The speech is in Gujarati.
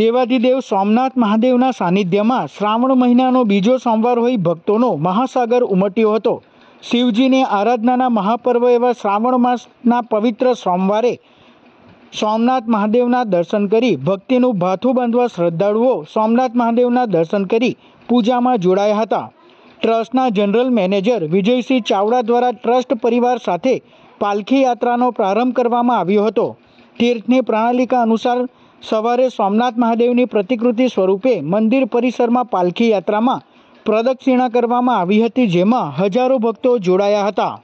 દેવાધિદેવ સોમનાથ મહાદેવના સાનિધ્યમાં શ્રાવણ મહિનાનો બીજો સોમવાર હોય ભક્તોનો મહાસાગર ઉમટ્યો હતો શિવજીને આરાધનાના મહાપર્વ એવા શ્રાવણ માસના પવિત્ર સોમવારે સોમનાથ મહાદેવના દર્શન કરી ભક્તિનું ભાથું બાંધવા શ્રદ્ધાળુઓ સોમનાથ મહાદેવના દર્શન કરી પૂજામાં જોડાયા હતા ટ્રસ્ટના જનરલ મેનેજર વિજયસિંહ ચાવડા દ્વારા ટ્રસ્ટ પરિવાર સાથે પાલખી યાત્રાનો પ્રારંભ કરવામાં આવ્યો હતો તીર્થની પ્રણાલિકા અનુસાર સવારે સોમનાથ મહાદેવની પ્રતિકૃતિ સ્વરૂપે મંદિર પરિસરમાં પાલખી યાત્રામાં પ્રદક્ષિણા કરવામાં આવી હતી જેમાં હજારો ભક્તો જોડાયા હતા